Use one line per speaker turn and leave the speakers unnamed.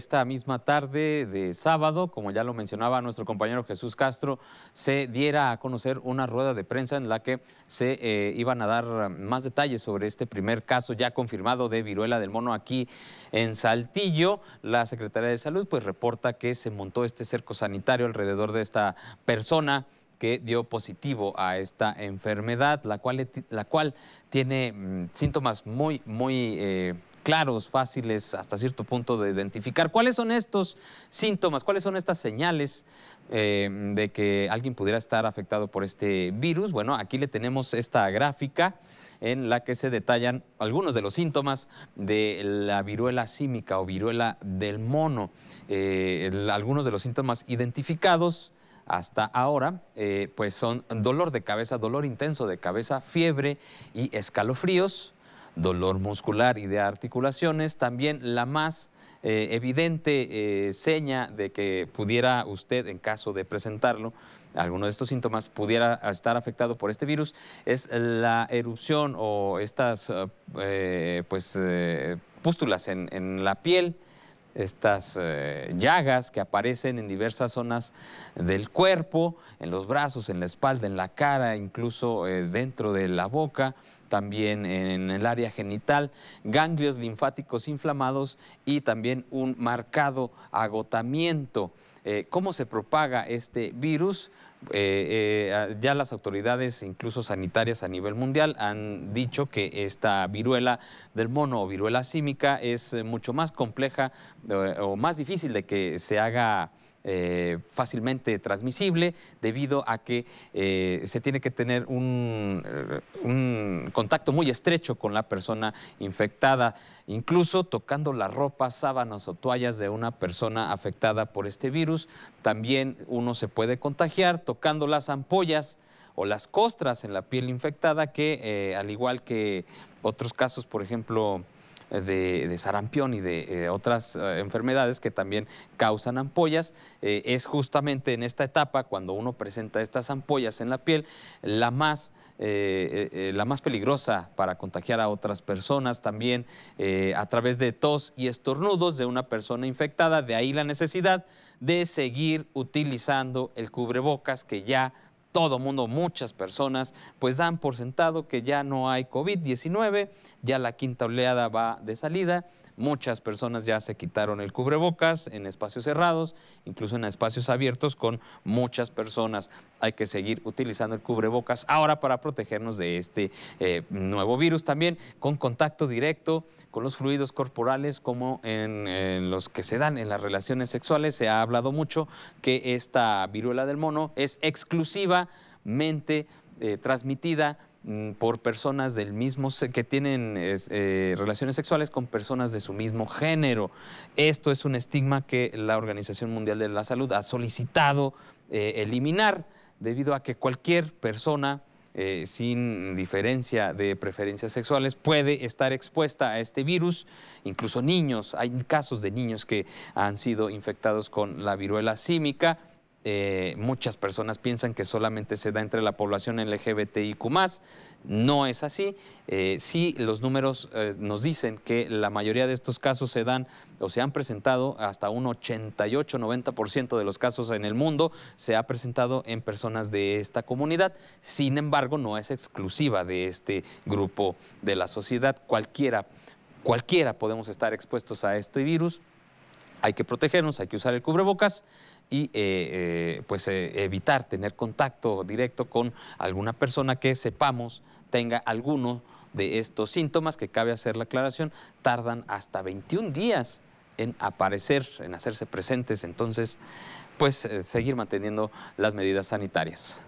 Esta misma tarde de sábado, como ya lo mencionaba nuestro compañero Jesús Castro, se diera a conocer una rueda de prensa en la que se eh, iban a dar más detalles sobre este primer caso ya confirmado de viruela del mono aquí en Saltillo. La Secretaría de Salud pues reporta que se montó este cerco sanitario alrededor de esta persona que dio positivo a esta enfermedad, la cual, la cual tiene mm, síntomas muy, muy... Eh, claros, fáciles hasta cierto punto de identificar. ¿Cuáles son estos síntomas? ¿Cuáles son estas señales eh, de que alguien pudiera estar afectado por este virus? Bueno, aquí le tenemos esta gráfica en la que se detallan algunos de los síntomas de la viruela símica o viruela del mono. Eh, algunos de los síntomas identificados hasta ahora, eh, pues son dolor de cabeza, dolor intenso de cabeza, fiebre y escalofríos, dolor muscular y de articulaciones. También la más eh, evidente eh, seña de que pudiera usted, en caso de presentarlo, alguno de estos síntomas pudiera estar afectado por este virus es la erupción o estas eh, pues, pústulas en, la piel, estas eh, llagas que aparecen en diversas zonas del cuerpo, en los brazos, en la espalda, en la cara, incluso eh, dentro de la boca, también en el área genital, ganglios linfáticos inflamados y también un marcado agotamiento. Eh, ¿Cómo se propaga este virus? Eh, eh, ya las autoridades, incluso sanitarias a nivel mundial, han dicho que esta viruela del mono o viruela símica es mucho más compleja eh, o más difícil de que se haga eh, fácilmente transmisible debido a que eh, se tiene que tener eh, un, contacto muy estrecho con la persona infectada, incluso tocando la ropa, sábanas o toallas de una persona afectada por este virus. También uno se puede contagiar tocando las ampollas o las costras en la piel infectada que, al igual que otros casos, por ejemplo, de, sarampión y de, eh, otras eh, enfermedades que también causan ampollas. Eh, es justamente en esta etapa cuando uno presenta estas ampollas en la piel la más, la más peligrosa para contagiar a otras personas también a través de tos y estornudos de una persona infectada. De ahí la necesidad de seguir utilizando el cubrebocas que ya todo mundo, muchas personas, pues dan por sentado que ya no hay COVID-19, ya la quinta oleada va de salida, Muchas personas ya se quitaron el cubrebocas en espacios cerrados, incluso en espacios abiertos con muchas personas. Hay que seguir utilizando el cubrebocas ahora para protegernos de este eh, nuevo virus. También con contacto directo con los fluidos corporales como en, los que se dan en las relaciones sexuales. Se ha hablado mucho que esta viruela del mono es exclusivamente eh, transmitida Mm, por personas del mismo que tienen eh, relaciones sexuales con personas de su mismo género. Esto es un estigma que la Organización Mundial de la Salud ha solicitado eh, eliminar debido a que cualquier persona eh, sin diferencia de preferencias sexuales puede estar expuesta a este virus, incluso niños, hay casos de niños que han sido infectados con la viruela símica eh, muchas personas piensan que solamente se da entre la población LGBTIQ. No es así. Eh, sí, los números eh, nos dicen que la mayoría de estos casos se dan o se han presentado, hasta un 88-90% de los casos en el mundo se ha presentado en personas de esta comunidad. Sin embargo, no es exclusiva de este grupo de la sociedad. Cualquiera, cualquiera podemos estar expuestos a este virus. Hay que protegernos, hay que usar el cubrebocas y eh, eh, pues eh, evitar tener contacto directo con alguna persona que sepamos tenga alguno de estos síntomas, que cabe hacer la aclaración, tardan hasta 21 días en aparecer, en hacerse presentes, entonces pues seguir manteniendo las medidas sanitarias.